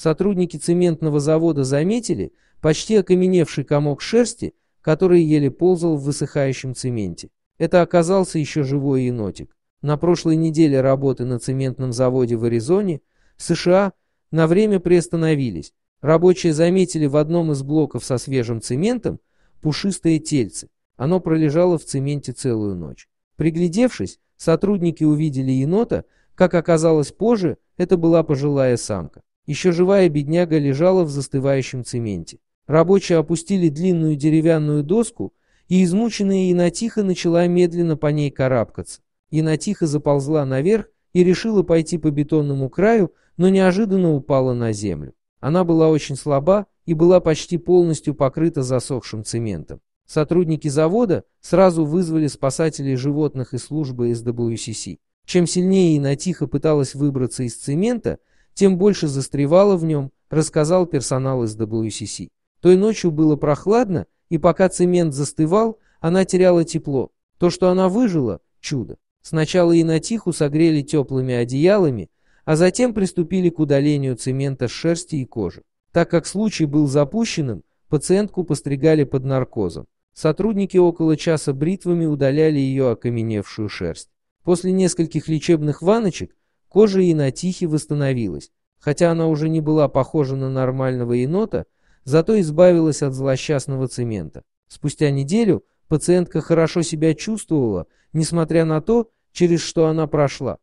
Сотрудники цементного завода заметили почти окаменевший комок шерсти, который еле ползал в высыхающем цементе. Это оказался еще живой енотик. На прошлой неделе работы на цементном заводе в Аризоне США на время приостановились. Рабочие заметили в одном из блоков со свежим цементом пушистое тельце. Оно пролежало в цементе целую ночь. Приглядевшись, сотрудники увидели енота, как оказалось позже, это была пожилая самка. Еще живая бедняга лежала в застывающем цементе. Рабочие опустили длинную деревянную доску, и измученная Инатиха начала медленно по ней карабкаться. Инатиха заползла наверх и решила пойти по бетонному краю, но неожиданно упала на землю. Она была очень слаба и была почти полностью покрыта засохшим цементом. Сотрудники завода сразу вызвали спасателей животных и службы из WCC. Чем сильнее Инатиха пыталась выбраться из цемента, тем больше застревало в нем, рассказал персонал из WCC. Той ночью было прохладно, и пока цемент застывал, она теряла тепло. То, что она выжила – чудо. Сначала и на тиху согрели теплыми одеялами, а затем приступили к удалению цемента с шерсти и кожи. Так как случай был запущенным, пациентку постригали под наркозом. Сотрудники около часа бритвами удаляли ее окаменевшую шерсть. После нескольких лечебных ваночек Кожа енотихи восстановилась. Хотя она уже не была похожа на нормального енота, зато избавилась от злосчастного цемента. Спустя неделю пациентка хорошо себя чувствовала, несмотря на то, через что она прошла.